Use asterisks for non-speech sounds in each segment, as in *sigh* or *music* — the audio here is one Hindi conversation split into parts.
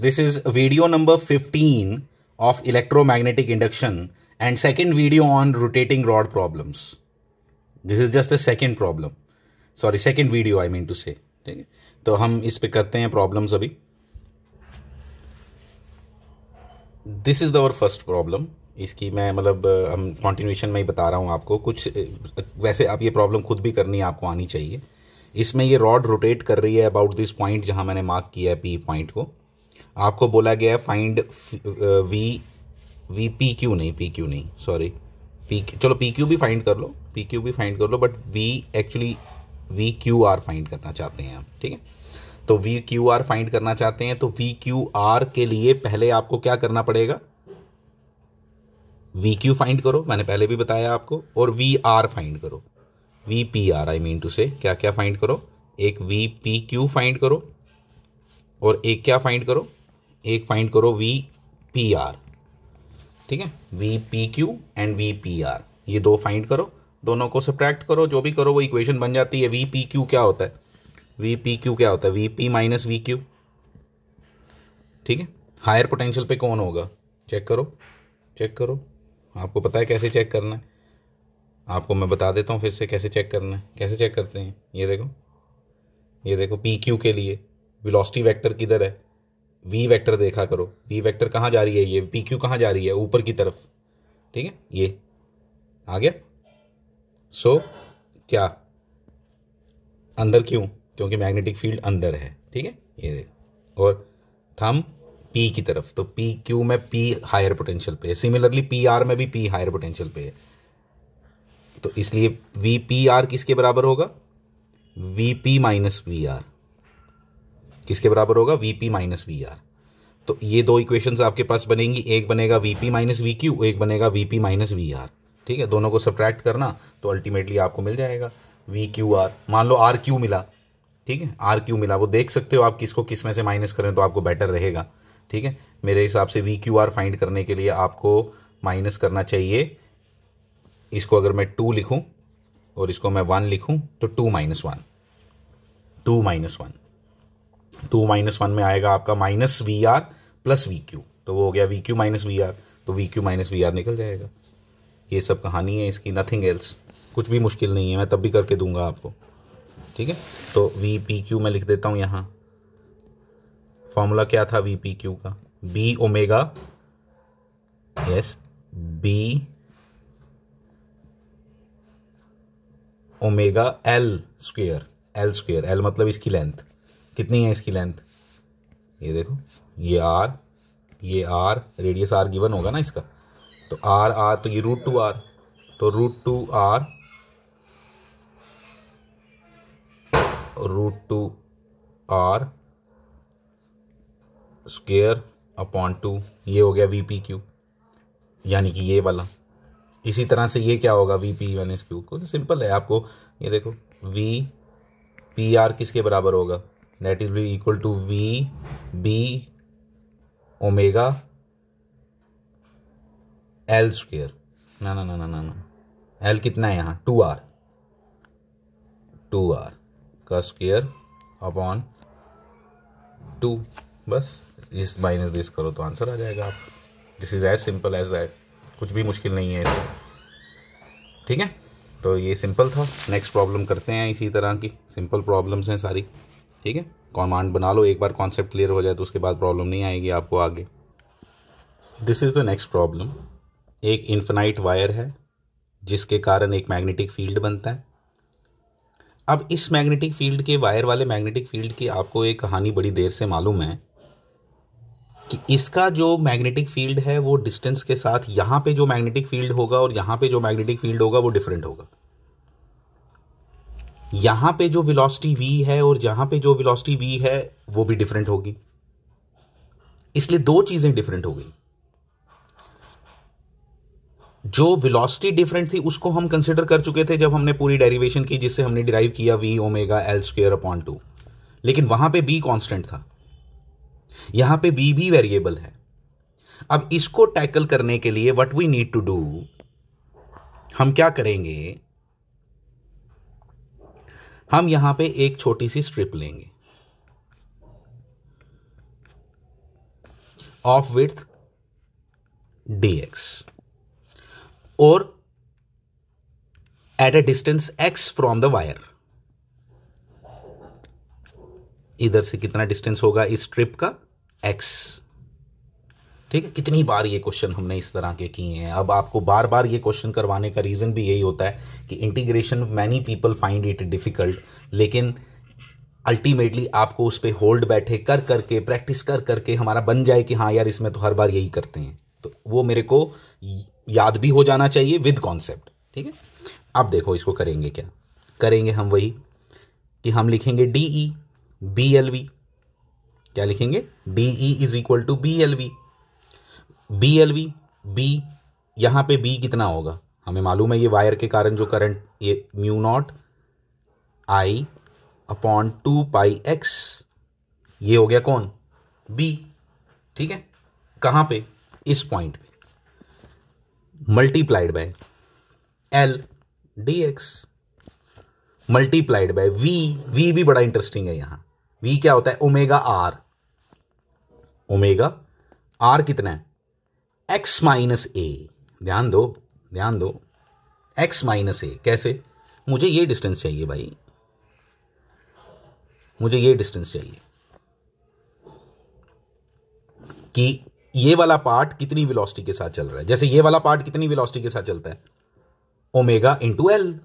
this is video number fifteen of electromagnetic induction and second video on rotating rod problem this is just the second problem sorry second video I mean to say ठीक है तो हम इस पर करते हैं प्रॉब्लम्स अभी this is the first problem इसकी मैं मतलब हम कॉन्टिन्यूशन में ही बता रहा हूँ आपको कुछ वैसे आप ये प्रॉब्लम खुद भी करनी आपको आनी चाहिए इसमें ये रॉड रोटेट कर रही है अबाउट दिस पॉइंट जहां मैंने मार्क किया है पी पॉइंट को आपको बोला गया है find V V P Q नहीं पी क्यू नहीं सॉरी पी चलो पी क्यू भी फाइंड कर लो पी क्यू भी फाइंड कर लो but V actually V Q R find करना चाहते हैं आप ठीक है तो वी क्यू आर फाइंड करना चाहते हैं तो वी क्यू आर के लिए पहले आपको क्या करना पड़ेगा वी क्यू फाइंड करो मैंने पहले भी बताया आपको और वी आर फाइंड करो V P R I mean to say क्या क्या फाइंड करो एक वी पी क्यू फाइंड करो और एक क्या फाइंड करो एक फाइंड करो वी पी आर ठीक है V P Q and V P R ये दो फाइंड करो दोनों को सब्ट्रैक्ट करो जो भी करो वो इक्वेशन बन जाती है वी पी क्यू क्या होता है वी पी क्यू क्या होता है V P minus V Q ठीक है हायर पोटेंशियल पे कौन होगा चेक करो चेक करो आपको पता है कैसे चेक करना है आपको मैं बता देता हूँ फिर से कैसे चेक करना है कैसे चेक करते हैं ये देखो ये देखो पी क्यू के लिए वेलोसिटी वेक्टर किधर है वी वेक्टर देखा करो वी वेक्टर कहाँ जा रही है ये पी क्यू कहाँ जा रही है ऊपर की तरफ ठीक है ये आ गया सो so, क्या अंदर क्यों क्योंकि मैग्नेटिक फील्ड अंदर है ठीक है ये देखो और थम पी की तरफ तो पी क्यू में पी हायर पोटेंशियल पे है सिमिलरली पी आर में भी पी हायर पोटेंशियल पे है तो इसलिए वी पी आर किसके बराबर होगा V P minus V R किसके बराबर होगा V P minus V R तो ये दो इक्वेशंस आपके पास बनेंगी एक बनेगा V P minus V Q एक बनेगा V P minus V R ठीक है दोनों को सब्ट्रैक्ट करना तो अल्टीमेटली आपको मिल जाएगा वी क्यू आर मान लो आर क्यू मिला ठीक है आर क्यू मिला वो देख सकते हो आप किसको किस में से माइनस करें तो आपको बेटर रहेगा ठीक है मेरे हिसाब से वी क्यू आर फाइंड करने के लिए आपको माइनस करना चाहिए इसको अगर मैं टू लिखूं और इसको मैं वन लिखूं तो two minus one two minus one two minus one में आएगा आपका minus V R plus V Q तो वो हो गया V Q minus V R तो V Q minus V R निकल जाएगा ये सब कहानी है इसकी नथिंग एल्स कुछ भी मुश्किल नहीं है मैं तब भी करके दूंगा आपको ठीक है तो वी पी क्यू मैं लिख देता हूँ यहाँ फॉर्मूला क्या था वी पी क्यू का B omega yes B omega L square L square L मतलब इसकी लेंथ कितनी है इसकी लेंथ ये देखो ये आर ये आर रेडियस आर गिवन होगा ना इसका तो आर आर तो ये रूट टू आर तो root two R root two R square upon two ये हो गया वी पी क्यू यानी कि ये वाला इसी तरह से ये क्या होगा V P one S Q को सिंपल है आपको ये देखो वी पी आर किसके बराबर होगा that is be equal to V B omega L square ना ना ना ना ना ना एल कितना है यहाँ टू आर टू आर का स्क्वेयर अपॉन टू बस इस माइनस दिस करो तो आंसर आ जाएगा आप this is as simple as that कुछ भी मुश्किल नहीं है इसमें ठीक है तो ये सिंपल था नेक्स्ट प्रॉब्लम करते हैं इसी तरह की सिंपल प्रॉब्लम्स हैं सारी ठीक है कमांड बना लो एक बार कॉन्सेप्ट क्लियर हो जाए तो उसके बाद प्रॉब्लम नहीं आएगी आपको आगे this is the next problem एक इन्फिनाइट वायर है जिसके कारण एक मैग्नेटिक फील्ड बनता है अब इस मैग्नेटिक फील्ड के वायर वाले मैग्नेटिक फील्ड की आपको एक कहानी बड़ी देर से मालूम है कि इसका जो मैग्नेटिक फील्ड है वो डिस्टेंस के साथ यहाँ पे जो मैग्नेटिक फील्ड होगा और यहाँ पे जो मैग्नेटिक फील्ड होगा वो डिफरेंट होगा यहां पे जो वेलोसिटी वी है और जहां पे जो वेलोसिटी वी है वो भी डिफरेंट होगी इसलिए दो चीज़ें डिफरेंट हो गई जो वेलोसिटी डिफरेंट थी उसको हम कंसिडर कर चुके थे जब हमने पूरी डेरिवेशन की जिससे हमने डिराइव किया V omega L square upon two लेकिन वहां पे बी कांस्टेंट था यहां पे बी भी वेरिएबल है अब इसको टैकल करने के लिए what we need to do हम क्या करेंगे हम यहां पे एक छोटी सी स्ट्रिप लेंगे ऑफ विथ डीएक्स और at a distance X from the wire इधर से कितना डिस्टेंस होगा इस स्ट्रिप का एक्स ठीक है कितनी बार ये क्वेश्चन हमने इस तरह के किए हैं अब आपको बार बार ये क्वेश्चन करवाने का रीज़न भी यही होता है कि integration many people find it difficult लेकिन अल्टीमेटली आपको उस पर होल्ड बैठे कर करके प्रैक्टिस कर करके हमारा बन जाए कि हाँ यार इसमें तो हर बार यही करते हैं तो वो मेरे को याद भी हो जाना चाहिए विद कॉन्सेप्ट ठीक है अब देखो इसको करेंगे क्या करेंगे हम वही कि हम लिखेंगे D E B L V क्या लिखेंगे D E is equal to B L V B L V B यहां पे बी कितना होगा हमें मालूम है ये वायर के कारण जो करंट ये mu not I upon two pi X ये हो गया कौन बी ठीक है कहां पे इस पॉइंट पे multiplied by L D X multiplied by V V भी बड़ा इंटरेस्टिंग है यहां वी क्या होता है ओमेगा आर ओमेगा आर कितना है एक्स माइनस ए ध्यान दो ध्यान दो एक्स माइनस ए कैसे मुझे ये डिस्टेंस चाहिए भाई मुझे ये डिस्टेंस चाहिए कि ये वाला पार्ट कितनी वेलोसिटी के साथ चल रहा है जैसे ये वाला पार्ट कितनी वेलोसिटी के साथ चलता है ओमेगा इंटू एल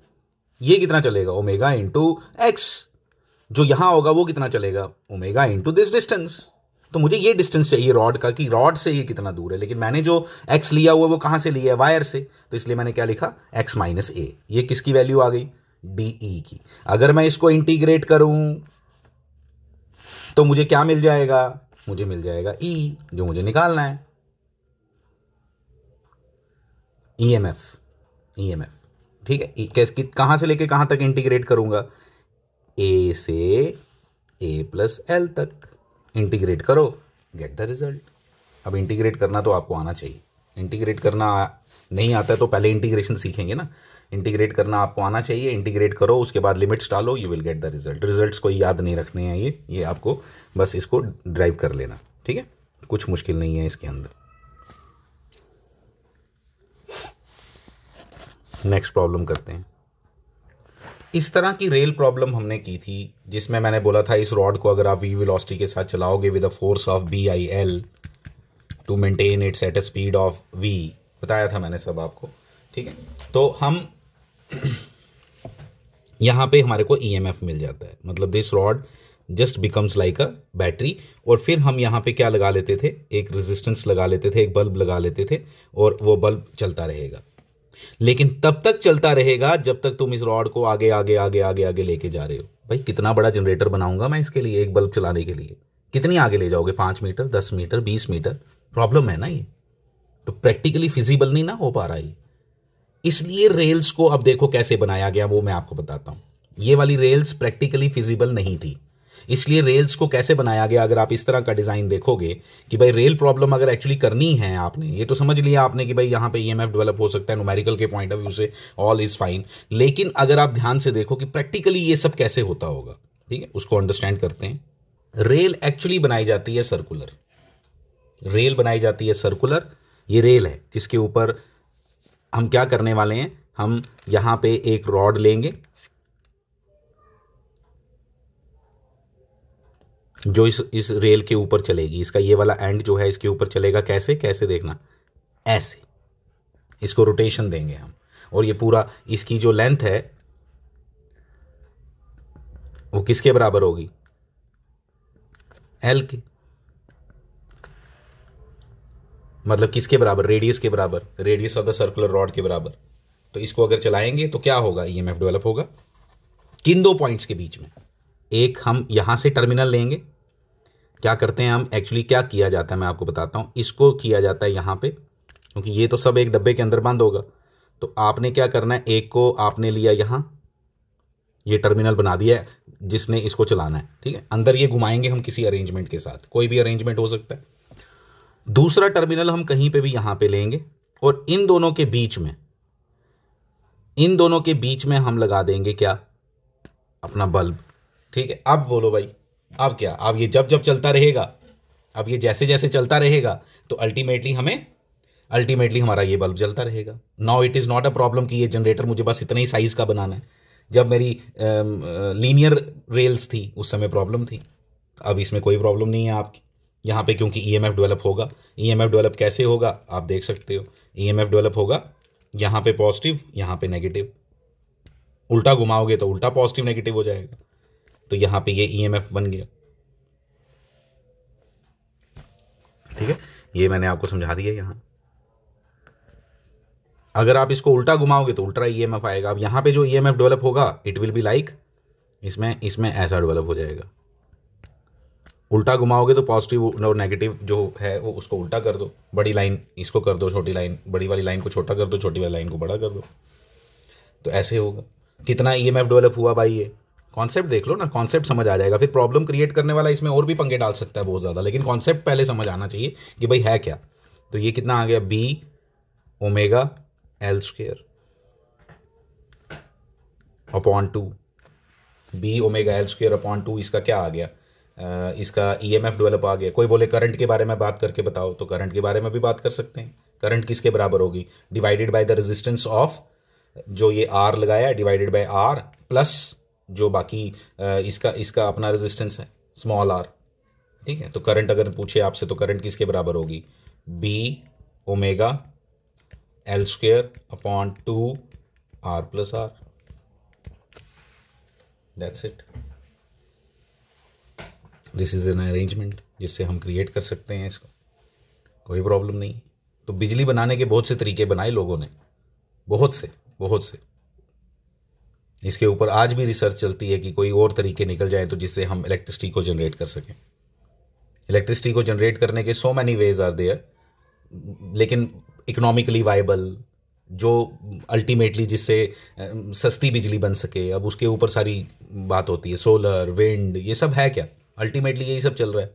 ये कितना चलेगा ओमेगा इंटू एक्स जो यहां होगा वो कितना चलेगा ओमेगा इंटू दिस डिस्टेंस तो मुझे ये डिस्टेंस चाहिए रॉड का कि रॉड से ये कितना दूर है लेकिन मैंने जो एक्स लिया हुआ वो कहाँ से लिया है वायर से तो इसलिए मैंने क्या लिखा एक्स माइनस ए ये किसकी वैल्यू आ गई डी ई e की अगर मैं इसको इंटीग्रेट करूं तो मुझे क्या मिल जाएगा मुझे मिल जाएगा ई e, जो मुझे निकालना है E M F E M F ठीक है e, कहां से लेके कहां तक इंटीग्रेट करूंगा ए से ए प्लस एल तक इंटीग्रेट करो गेट द रिजल्ट अब इंटीग्रेट करना तो आपको आना चाहिए इंटीग्रेट करना नहीं आता है तो पहले इंटीग्रेशन सीखेंगे ना इंटीग्रेट करना आपको आना चाहिए इंटीग्रेट करो उसके बाद लिमिट्स डालो you will get the result results को याद नहीं रखने हैं ये ये आपको बस इसको ड्राइव कर लेना ठीक है कुछ मुश्किल नहीं है इसके अंदर नेक्स्ट प्रॉब्लम करते हैं इस तरह की रेल प्रॉब्लम हमने की थी जिसमें मैंने बोला था इस रॉड को अगर आप वी वेलोसिटी के साथ चलाओगे with a force of B I L to maintain its at a speed of V बताया था मैंने सब आपको ठीक है तो हम *clears throat* यहाँ पे हमारे को एफ e मिल जाता है मतलब this rod just becomes like a battery और फिर हम यहाँ पे क्या लगा लेते थे एक रेजिस्टेंस लगा लेते थे एक बल्ब लगा लेते थे और वो बल्ब चलता रहेगा लेकिन तब तक चलता रहेगा जब तक तुम इस रॉड को आगे आगे आगे आगे आगे लेके जा रहे हो भाई कितना बड़ा जनरेटर बनाऊंगा मैं इसके लिए एक बल्ब चलाने के लिए कितनी आगे ले जाओगे पांच मीटर दस मीटर बीस मीटर प्रॉब्लम है ना ये तो प्रैक्टिकली फिजिबल नहीं ना हो पा रहा है इसलिए रेल्स को अब देखो कैसे बनाया गया वो मैं आपको बताता हूं ये वाली रेल्स प्रैक्टिकली फिजिबल नहीं थी इसलिए रेल्स को कैसे बनाया गया अगर आप इस तरह का डिज़ाइन देखोगे कि भाई रेल प्रॉब्लम अगर एक्चुअली करनी है आपने ये तो समझ लिया आपने कि भाई यहां पे ई e डेवलप हो सकता है नोमेरिकल के पॉइंट ऑफ व्यू से ऑल इज़ फाइन लेकिन अगर आप ध्यान से देखो कि प्रैक्टिकली ये सब कैसे होता होगा ठीक है उसको अंडरस्टैंड करते हैं रेल एक्चुअली बनाई जाती है सर्कुलर रेल बनाई जाती है सर्कुलर ये रेल है जिसके ऊपर हम क्या करने वाले हैं हम यहां पे एक रॉड लेंगे जो इस इस रेल के ऊपर चलेगी इसका ये वाला एंड जो है इसके ऊपर चलेगा कैसे कैसे देखना ऐसे इसको रोटेशन देंगे हम और ये पूरा इसकी जो लेंथ है वो किसके बराबर होगी एल के मतलब किसके बराबर रेडियस के बराबर radius of the circular rod के बराबर तो इसको अगर चलाएंगे तो क्या होगा ईएमएफ e डेवलप होगा किन दो पॉइंट्स के बीच में एक हम यहां से टर्मिनल लेंगे क्या करते हैं हम एक्चुअली क्या किया जाता है मैं आपको बताता हूँ इसको किया जाता है यहाँ पे क्योंकि ये तो सब एक डब्बे के अंदर बंद होगा तो आपने क्या करना है एक को आपने लिया यहाँ ये टर्मिनल बना दिया है जिसने इसको चलाना है ठीक है अंदर ये घुमाएंगे हम किसी अरेंजमेंट के साथ कोई भी अरेंजमेंट हो सकता है दूसरा टर्मिनल हम कहीं पे भी यहाँ पे लेंगे और इन दोनों के बीच में इन दोनों के बीच में हम लगा देंगे क्या अपना बल्ब ठीक है अब बोलो भाई अब क्या अब ये जब जब चलता रहेगा अब ये जैसे जैसे चलता रहेगा तो अल्टीमेटली हमें अल्टीमेटली हमारा ये बल्ब जलता रहेगा now it is not a problem कि ये जनरेटर मुझे बस इतने ही साइज़ का बनाना है जब मेरी लीनियर रेल्स थी उस समय प्रॉब्लम थी अब इसमें कोई प्रॉब्लम नहीं है आपकी यहाँ पे क्योंकि ई e डेवलप होगा ई e डेवलप कैसे होगा आप देख सकते हो ई e डेवलप होगा यहाँ पे पॉजिटिव यहाँ पे नेगेटिव उल्टा घुमाओगे तो उल्टा पॉजिटिव नेगेटिव हो जाएगा तो यहां पे ये ईएमएफ e बन गया ठीक है ये मैंने आपको समझा दिया यहां अगर आप इसको उल्टा घुमाओगे तो उल्टा ईएमएफ e आएगा अब यहां पे जो ईएमएफ e डेवलप होगा इट विल बी लाइक इसमें इसमें ऐसा डेवलप हो जाएगा उल्टा घुमाओगे तो पॉजिटिव और नेगेटिव जो है वो उसको उल्टा कर दो बड़ी लाइन इसको कर दो छोटी लाइन बड़ी वाली लाइन को छोटा कर दो छोटी वाली लाइन को बड़ा कर दो तो ऐसे होगा कितना ई डेवलप हुआ भाई ये कॉन्सेप्ट देख लो ना कॉन्सेप्ट समझ आ जाएगा फिर प्रॉब्लम क्रिएट करने वाला इसमें और भी पंगे डाल सकता है बहुत ज़्यादा लेकिन कॉन्सेप्ट पहले समझ आना चाहिए कि भाई है क्या तो ये कितना आ गया B omega L square upon two B omega L square upon two इसका क्या आ गया Uh, इसका ई एम एफ डेवलप आ गया कोई बोले करंट के बारे में बात करके बताओ तो करंट के बारे में भी बात कर सकते हैं करंट किसके बराबर होगी divided by the resistance of जो ये आर लगाया डिवाइडेड बाय आर प्लस जो बाकी इसका इसका अपना रेजिस्टेंस है स्मॉल आर ठीक है तो करंट अगर पूछे आपसे तो करंट किसके बराबर होगी B omega L square upon two R plus R that's it this is an arrangement जिससे हम क्रिएट कर सकते हैं इसको कोई प्रॉब्लम नहीं तो बिजली बनाने के बहुत से तरीके बनाए लोगों ने बहुत से बहुत से इसके ऊपर आज भी रिसर्च चलती है कि कोई और तरीके निकल जाए तो जिससे हम इलेक्ट्रिसिटी को जनरेट कर सकें इलेक्ट्रिसिटी को जनरेट करने के so many ways are there लेकिन इकोनॉमिकली वाइबल जो अल्टीमेटली जिससे सस्ती बिजली बन सके अब उसके ऊपर सारी बात होती है सोलर विंड ये सब है क्या अल्टीमेटली यही सब चल रहा है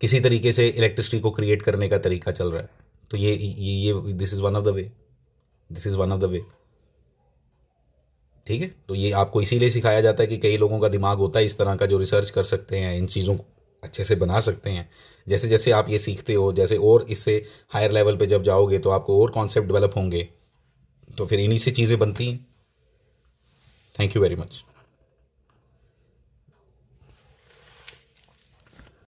किसी तरीके से इलेक्ट्रिसिटी को क्रिएट करने का तरीका चल रहा है तो ये ये ये this is one of the way this is one of the way ठीक है तो ये आपको इसीलिए सिखाया जाता है कि कई लोगों का दिमाग होता है इस तरह का जो रिसर्च कर सकते हैं इन चीज़ों को अच्छे से बना सकते हैं जैसे जैसे आप ये सीखते हो जैसे और इससे हायर लेवल पे जब जाओगे तो आपको और कॉन्सेप्ट डेवलप होंगे तो फिर इन्हीं से चीज़ें बनती हैं थैंक यू वेरी मच